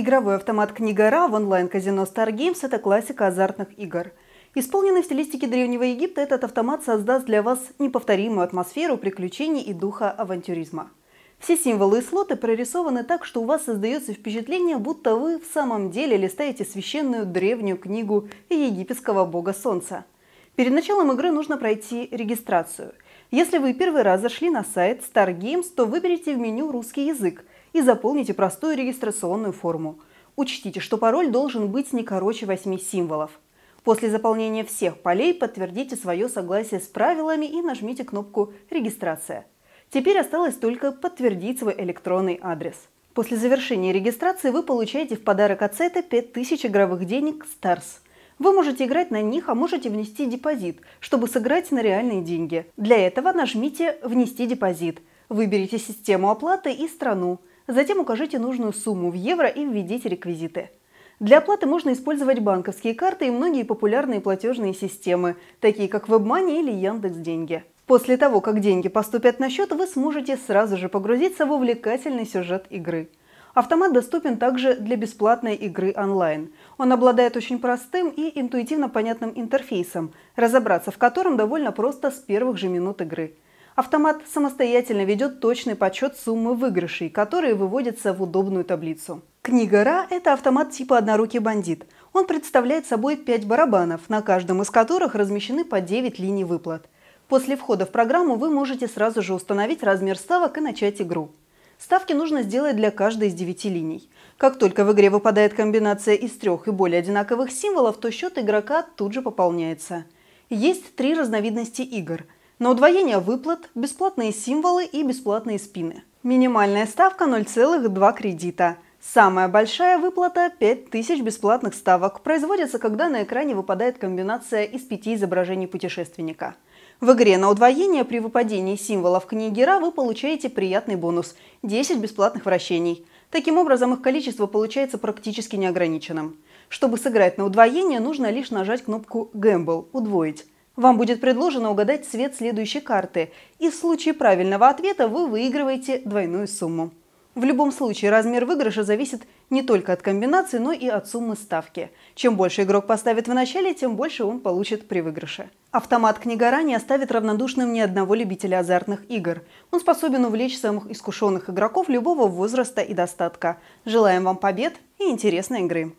Игровой автомат «Книга Ра» в онлайн-казино StarGames – это классика азартных игр. Исполненный в стилистике Древнего Египта, этот автомат создаст для вас неповторимую атмосферу приключений и духа авантюризма. Все символы и слоты прорисованы так, что у вас создается впечатление, будто вы в самом деле листаете священную древнюю книгу египетского бога Солнца. Перед началом игры нужно пройти регистрацию. Если вы первый раз зашли на сайт StarGames, то выберите в меню «Русский язык» и заполните простую регистрационную форму. Учтите, что пароль должен быть не короче 8 символов. После заполнения всех полей подтвердите свое согласие с правилами и нажмите кнопку «Регистрация». Теперь осталось только подтвердить свой электронный адрес. После завершения регистрации вы получаете в подарок от сайта 5000 игровых денег STARS. Вы можете играть на них, а можете внести депозит, чтобы сыграть на реальные деньги. Для этого нажмите «Внести депозит». Выберите систему оплаты и страну. Затем укажите нужную сумму в евро и введите реквизиты. Для оплаты можно использовать банковские карты и многие популярные платежные системы, такие как WebMoney или Яндекс.Деньги. После того, как деньги поступят на счет, вы сможете сразу же погрузиться в увлекательный сюжет игры. Автомат доступен также для бесплатной игры онлайн. Он обладает очень простым и интуитивно понятным интерфейсом, разобраться в котором довольно просто с первых же минут игры – Автомат самостоятельно ведет точный подсчет суммы выигрышей, которые выводятся в удобную таблицу. Книга Ра – это автомат типа «Однорукий бандит». Он представляет собой 5 барабанов, на каждом из которых размещены по 9 линий выплат. После входа в программу вы можете сразу же установить размер ставок и начать игру. Ставки нужно сделать для каждой из девяти линий. Как только в игре выпадает комбинация из трех и более одинаковых символов, то счет игрока тут же пополняется. Есть три разновидности игр – на удвоение выплат, бесплатные символы и бесплатные спины. Минимальная ставка 0,2 кредита. Самая большая выплата – 5000 бесплатных ставок. Производится, когда на экране выпадает комбинация из пяти изображений путешественника. В игре на удвоение при выпадении символов книги Ра вы получаете приятный бонус – 10 бесплатных вращений. Таким образом, их количество получается практически неограниченным. Чтобы сыграть на удвоение, нужно лишь нажать кнопку «Гэмбл» – «Удвоить». Вам будет предложено угадать цвет следующей карты, и в случае правильного ответа вы выигрываете двойную сумму. В любом случае размер выигрыша зависит не только от комбинации, но и от суммы ставки. Чем больше игрок поставит в начале, тем больше он получит при выигрыше. Автомат «Книгора» не оставит равнодушным ни одного любителя азартных игр. Он способен увлечь самых искушенных игроков любого возраста и достатка. Желаем вам побед и интересной игры!